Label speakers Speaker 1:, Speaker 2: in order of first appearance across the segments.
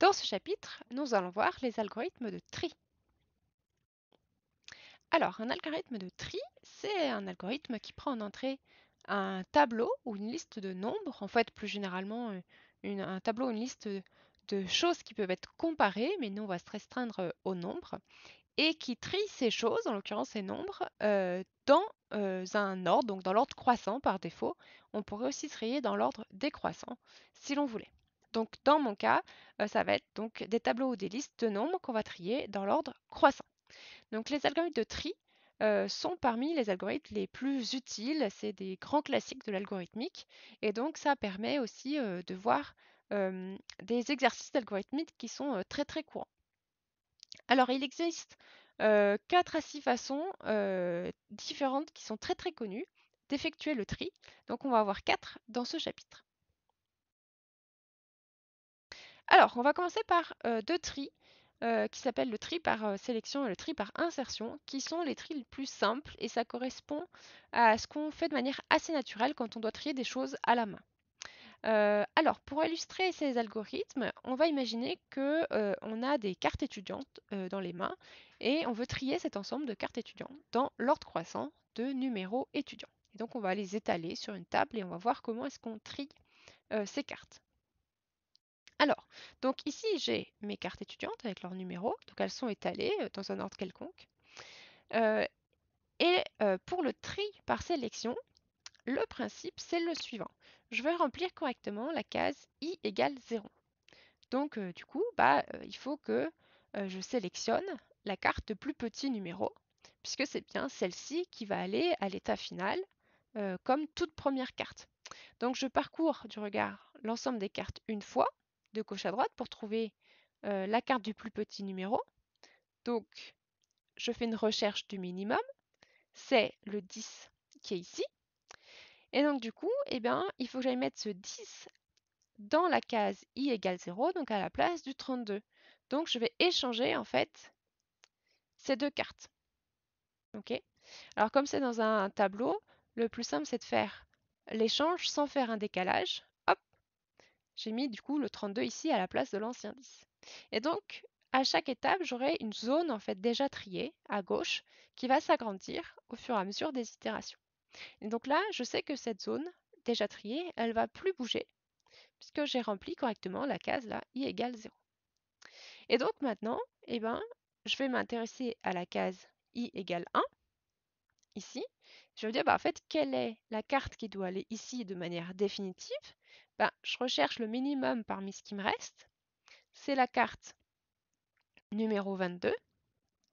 Speaker 1: Dans ce chapitre, nous allons voir les algorithmes de tri. Alors, un algorithme de tri, c'est un algorithme qui prend en entrée un tableau ou une liste de nombres, en fait plus généralement euh, un tableau ou une liste de choses qui peuvent être comparées, mais nous on va se restreindre euh, aux nombres, et qui trie ces choses, en l'occurrence ces nombres, euh, dans un ordre, donc dans l'ordre croissant par défaut. On pourrait aussi trier dans l'ordre décroissant si l'on voulait. Donc dans mon cas, ça va être donc des tableaux ou des listes de nombres qu'on va trier dans l'ordre croissant. Donc les algorithmes de tri sont parmi les algorithmes les plus utiles, c'est des grands classiques de l'algorithmique, et donc ça permet aussi de voir des exercices d'algorithmique qui sont très très courants. Alors il existe quatre à six façons différentes qui sont très très connues d'effectuer le tri, donc on va avoir quatre dans ce chapitre. Alors, on va commencer par deux tris qui s'appellent le tri par sélection et le tri par insertion, qui sont les tris les plus simples et ça correspond à ce qu'on fait de manière assez naturelle quand on doit trier des choses à la main. alors, pour illustrer ces algorithmes, on va imaginer que on a des cartes étudiantes dans les mains et on veut trier cet ensemble de cartes étudiantes dans l'ordre croissant de numéros étudiants. Et donc, on va les étaler sur une table et on va voir comment est-ce qu'on trie ces cartes. Alors, donc ici, j'ai mes cartes étudiantes avec leurs numéros. Donc, elles sont étalées euh, dans un ordre quelconque. Euh, et euh, pour le tri par sélection, le principe, c'est le suivant. Je vais remplir correctement la case i égale 0. Donc, du coup, bah, il faut que je sélectionne la carte de plus petit numéro, puisque c'est bien celle-ci qui va aller à l'état final comme toute première carte. Donc, je parcours du regard l'ensemble des cartes une fois de gauche à droite pour trouver la carte du plus petit numéro. Donc, je fais une recherche du minimum. C'est le 10 qui est ici. Et donc, du coup, eh bien, il faut que j'aille mettre ce 10 dans la case i égale 0, donc à la place du 32. Donc, je vais échanger, en fait, ces deux cartes. OK Alors, comme c'est dans un tableau, le plus simple, c'est de faire l'échange sans faire un décalage. J'ai mis du coup le 32 ici à la place de l'ancien 10. Et donc, à chaque étape, j'aurai une zone en fait déjà triée à gauche qui va s'agrandir au fur et à mesure des itérations. Et donc là, je sais que cette zone déjà triée, elle va plus bouger puisque j'ai rempli correctement la case là, i égale 0. Et donc maintenant, eh ben, je vais m'intéresser à la case i égale 1 ici. Je veux dire, bah, en fait, quelle est la carte qui doit aller ici de manière définitive je recherche le minimum parmi ce qui me reste. C'est la carte numéro 22,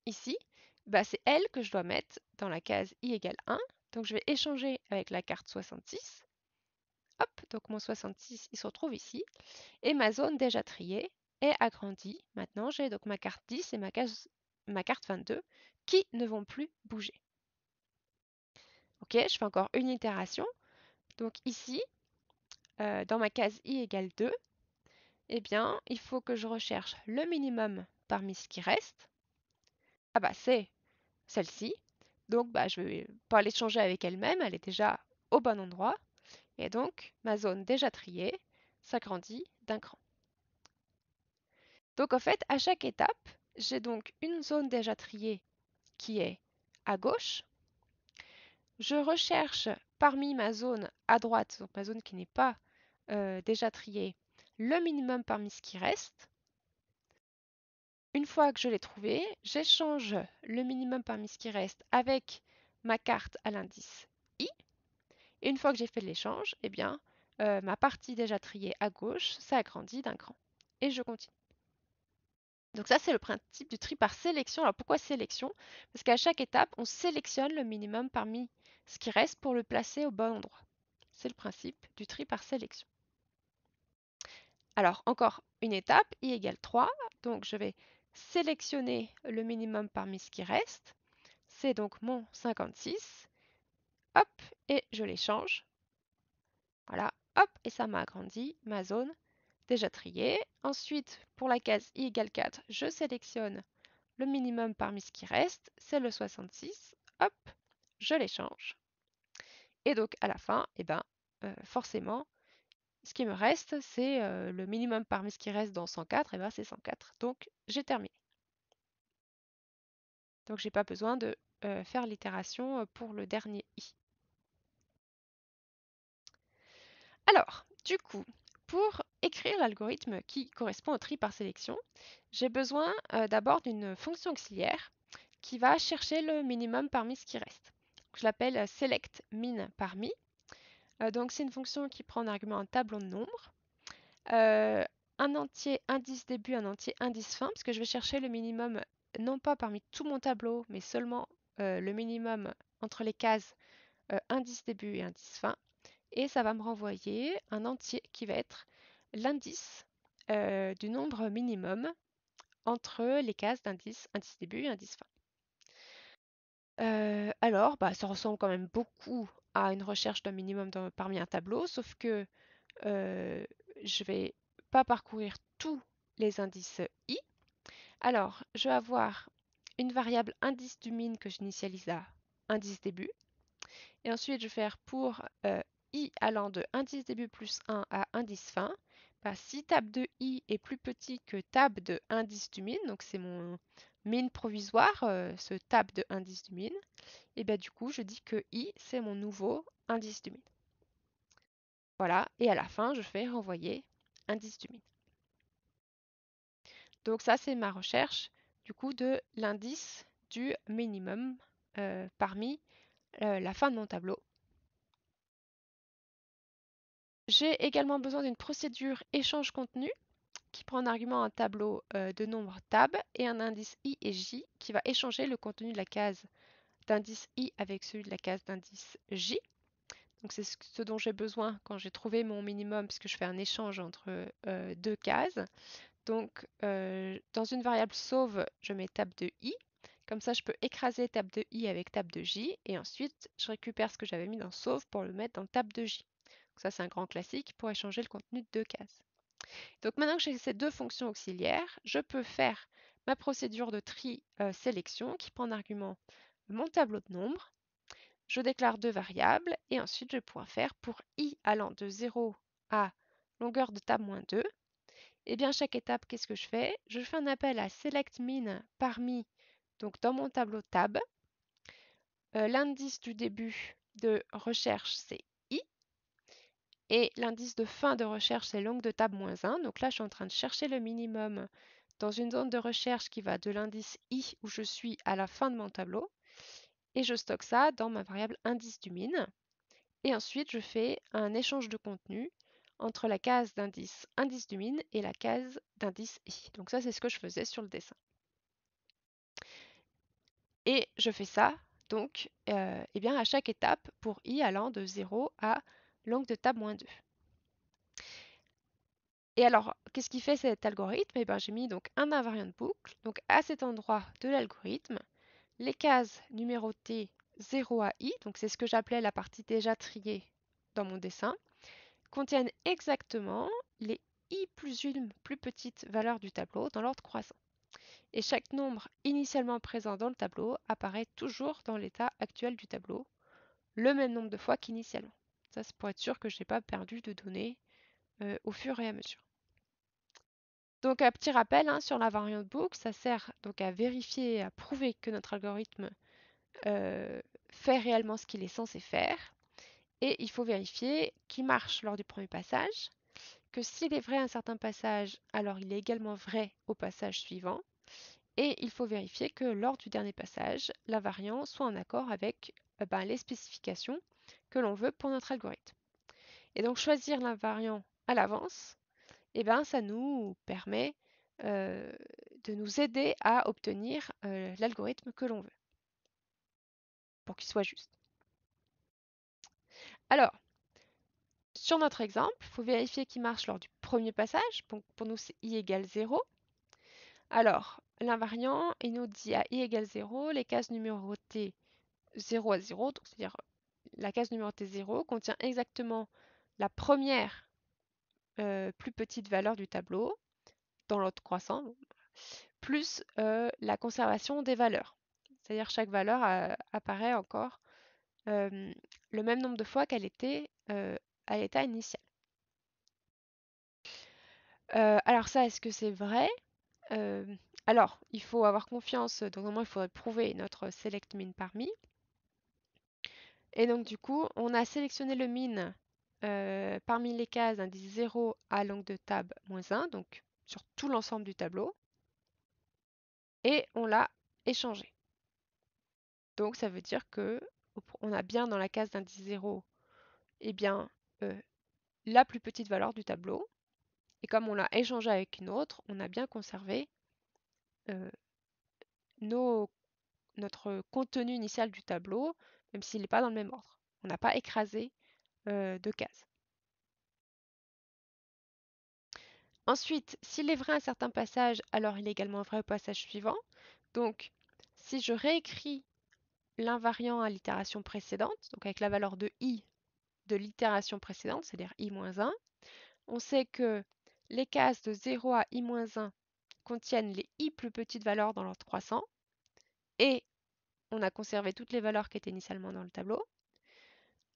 Speaker 1: ici. Bah, c'est elle que je dois mettre dans la case i égale 1. Donc je vais échanger avec la carte 66. Hop, donc mon 66, il se retrouve ici. Et ma zone déjà triée est agrandie. Maintenant, j'ai donc ma carte 10 et ma carte 22 qui ne vont plus bouger. Ok, je fais encore une itération. Donc ici, euh, dans ma case i égale 2, eh bien, il faut que je recherche le minimum parmi ce qui reste. Ah bah, c'est celle-ci. Donc, bah, je ne vais pas l'échanger avec elle-même, elle est déjà au bon endroit. Et donc, ma zone déjà triée s'agrandit d'un cran. Donc, en fait, à chaque étape, j'ai donc une zone déjà triée qui est à gauche. Je recherche parmi ma zone à droite, donc ma zone qui n'est pas déjà triée, le minimum parmi ce qui reste. Une fois que je l'ai trouvé, j'échange le minimum parmi ce qui reste avec ma carte à l'indice i. Et une fois que j'ai fait l'échange, eh bien, ma partie déjà triée à gauche s'agrandit d'un cran. Et je continue. Donc ça, c'est le principe du tri par sélection. Alors pourquoi sélection Parce qu'à chaque étape, on sélectionne le minimum parmi ce qui reste pour le placer au bon endroit. C'est le principe du tri par sélection. Alors encore une étape, i égale 3. Donc je vais sélectionner le minimum parmi ce qui reste. C'est donc mon 56. Hop, et je l'échange. Voilà, hop, et ça m'a agrandi ma zone déjà trié. Ensuite, pour la case i égale 4, je sélectionne le minimum parmi ce qui reste, c'est le 66. Hop, je l'échange. Et donc à la fin, eh ben, euh, forcément, ce qui me reste, c'est euh, le minimum parmi ce qui reste dans 104, et eh ben, c'est 104. Donc j'ai terminé. Donc j'ai pas besoin de euh, faire l'itération pour le dernier i. Alors, du coup, pour écrire l'algorithme qui correspond au tri par sélection, j'ai besoin euh, d'abord d'une fonction auxiliaire qui va chercher le minimum parmi ce qui reste. Je l'appelle euh, select parmi. Euh, donc c'est une fonction qui prend en argument un tableau de nombres, un entier indice début, un entier indice fin, parce que je vais chercher le minimum non pas parmi tout mon tableau, mais seulement le minimum entre les cases indice début et indice fin. Et ça va me renvoyer un entier qui va être l'indice euh, du nombre minimum entre les cases d'indice, indice début et indice fin. Euh, alors, bah, ça ressemble quand même beaucoup à une recherche d'un minimum parmi un tableau, sauf que euh, je ne vais pas parcourir tous les indices i. Alors, je vais avoir une variable indice du min que j'initialise à indice début. Et ensuite, je vais faire pour i allant de indice début plus 1 à indice fin, bah, si tab de i est plus petit que tab de indice du mine, donc c'est mon min provisoire, euh, ce tab de indice du mine, et bien bah, du coup je dis que i c'est mon nouveau indice du mine. Voilà, et à la fin je fais renvoyer indice du mine. Donc ça c'est ma recherche du coup de l'indice du minimum euh, parmi euh, la fin de mon tableau j'ai également besoin d'une procédure échange contenu qui prend en argument un tableau euh, de nombres tab et un indice i et j qui va échanger le contenu de la case d'indice i avec celui de la case d'indice j. Donc c'est ce dont j'ai besoin quand j'ai trouvé mon minimum puisque je fais un échange entre euh, deux cases. Donc euh, dans une variable sauve, je mets tab de i. Comme ça, je peux écraser table de i avec table de j et ensuite, je récupère ce que j'avais mis dans sauve pour le mettre dans table de j ça, c'est un grand classique pour échanger le contenu de deux cases. Donc maintenant que j'ai ces deux fonctions auxiliaires, je peux faire ma procédure de tri euh, sélection qui prend en argument mon tableau de nombres. Je déclare deux variables et ensuite je pourrais faire pour i allant de 0 à longueur de table moins 2. Et eh bien chaque étape, qu'est-ce que je fais Je fais un appel à select min parmi, donc dans mon tableau tab. Euh, l'indice du début de recherche, c'est et l'indice de fin de recherche, c'est longue de table moins 1. Donc là, je suis en train de chercher le minimum dans une zone de recherche qui va de l'indice i où je suis à la fin de mon tableau. Et je stocke ça dans ma variable indice du mine. Et ensuite, je fais un échange de contenu entre la case d'indice indice du mine et la case d'indice i. Donc ça, c'est ce que je faisais sur le dessin. Et je fais ça, donc, euh, eh bien, à chaque étape pour i allant de 0 à l'angle de table moins 2. Et alors, qu'est-ce qui fait cet algorithme eh ben, J'ai mis donc un invariant de boucle. Donc à cet endroit de l'algorithme, les cases numérotées 0 à i, donc c'est ce que j'appelais la partie déjà triée dans mon dessin, contiennent exactement les i plus une plus petite valeur du tableau dans l'ordre croissant. Et chaque nombre initialement présent dans le tableau apparaît toujours dans l'état actuel du tableau, le même nombre de fois qu'initialement. Ça, c'est pour être sûr que je n'ai pas perdu de données euh, au fur et à mesure. Donc, un petit rappel hein, sur la variante book, ça sert donc à vérifier à prouver que notre algorithme euh, fait réellement ce qu'il est censé faire. Et il faut vérifier qu'il marche lors du premier passage, que s'il est vrai à un certain passage, alors il est également vrai au passage suivant. Et il faut vérifier que lors du dernier passage, la variante soit en accord avec euh, ben, les spécifications que l'on veut pour notre algorithme. Et donc choisir l'invariant à l'avance, eh ben, ça nous permet euh, de nous aider à obtenir euh, l'algorithme que l'on veut pour qu'il soit juste. Alors, sur notre exemple, il faut vérifier qu'il marche lors du premier passage. Pour, pour nous, c'est i égale 0. Alors, l'invariant, il nous dit à i égale 0, les cases numérotées 0 à 0, donc c'est-à-dire la case numéro t 0 contient exactement la première euh, plus petite valeur du tableau, dans l'ordre croissant, plus euh, la conservation des valeurs. C'est-à-dire chaque valeur euh, apparaît encore le même nombre de fois qu'elle était à l'état initial. alors ça, est-ce que c'est vrai Alors, il faut avoir confiance, donc au moins il faudrait prouver notre select min parmi. Et donc, du coup, on a sélectionné le min euh, parmi les cases d'indice 0 à l'angle de table moins 1, donc sur tout l'ensemble du tableau. Et on l'a échangé. Donc, ça veut dire que on a bien dans la case d'indice 0 eh bien, euh, la plus petite valeur du tableau. Et comme on l'a échangé avec une autre, on a bien conservé euh, notre contenu initial du tableau même s'il n'est pas dans le même ordre. On n'a pas écrasé euh, deux cases. Ensuite, s'il est vrai un certain passage, alors il est également vrai au passage suivant. Donc, si je réécris l'invariant à l'itération précédente, donc avec la valeur de i de l'itération précédente, c'est-à-dire i-1, on sait que les cases de 0 à i-1 contiennent les i plus petites valeurs dans l'ordre croissant, et on a conservé toutes les valeurs qui étaient initialement dans le tableau.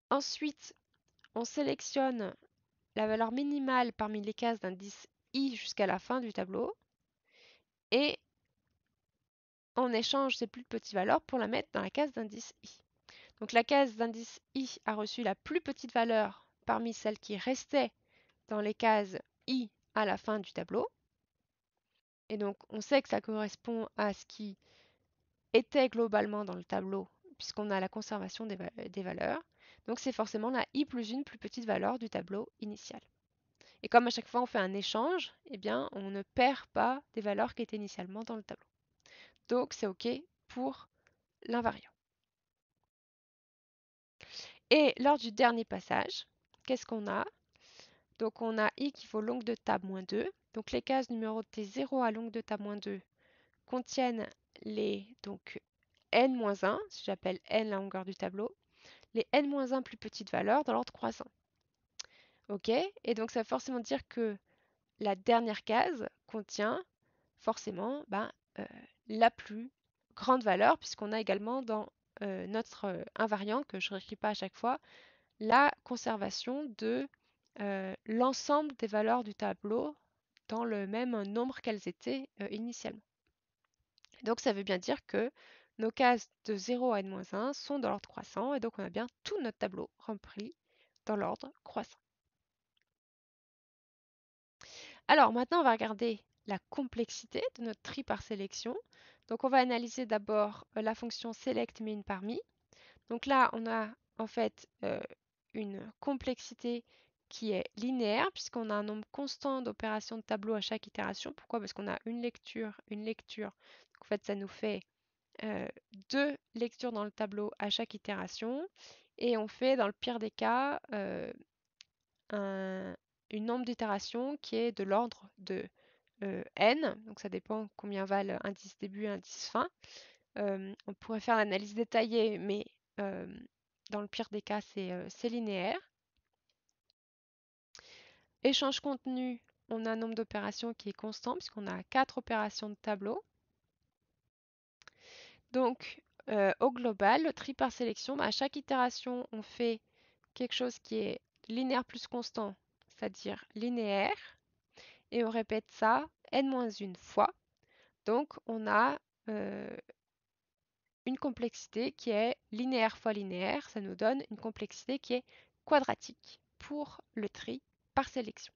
Speaker 1: Ensuite, on sélectionne la valeur minimale parmi les cases d'indice i jusqu'à la fin du tableau et on échange ces plus petites valeurs pour la mettre dans la case d'indice i. Donc la case d'indice i a reçu la plus petite valeur parmi celles qui restaient dans les cases i à la fin du tableau. Et donc on sait que ça correspond à ce qui était globalement dans le tableau puisqu'on a la conservation des, valeurs. Donc c'est forcément la i plus une plus petite valeur du tableau initial. Et comme à chaque fois on fait un échange, eh bien on ne perd pas des valeurs qui étaient initialement dans le tableau. Donc c'est OK pour l'invariant. Et lors du dernier passage, qu'est-ce qu'on a Donc on a i qui vaut longue de table moins 2. Donc les cases numérotées 0 à longue de table moins 2 contiennent les donc n-1, si j'appelle n la longueur du tableau, les n-1 plus petites valeurs dans l'ordre croissant. OK Et donc ça veut forcément dire que la dernière case contient forcément ben, euh, la plus grande valeur, puisqu'on a également dans euh, notre euh, invariant, que je ne réécris pas à chaque fois, la conservation de l'ensemble des valeurs du tableau dans le même nombre qu'elles étaient initialement. Donc ça veut bien dire que nos cases de 0 à n-1 sont dans l'ordre croissant et donc on a bien tout notre tableau rempli dans l'ordre croissant. Alors maintenant on va regarder la complexité de notre tri par sélection. Donc on va analyser d'abord euh, la fonction select min parmi. Donc là on a en fait euh, une complexité qui est linéaire puisqu'on a un nombre constant d'opérations de tableau à chaque itération. Pourquoi Parce qu'on a une lecture, une lecture, en fait, ça nous fait deux lectures dans le tableau à chaque itération et on fait, dans le pire des cas, un, une nombre d'itérations qui est de l'ordre de n, donc ça dépend combien valent indice début et indice fin. on pourrait faire l'analyse détaillée, mais dans le pire des cas, c'est linéaire. Échange contenu, on a un nombre d'opérations qui est constant puisqu'on a quatre opérations de tableau. Donc, euh, au global, le tri par sélection, bah, à chaque itération, on fait quelque chose qui est linéaire plus constant, c'est-à-dire linéaire, et on répète ça n-1 fois. Donc, on a euh, une complexité qui est linéaire fois linéaire, ça nous donne une complexité qui est quadratique pour le tri par sélection.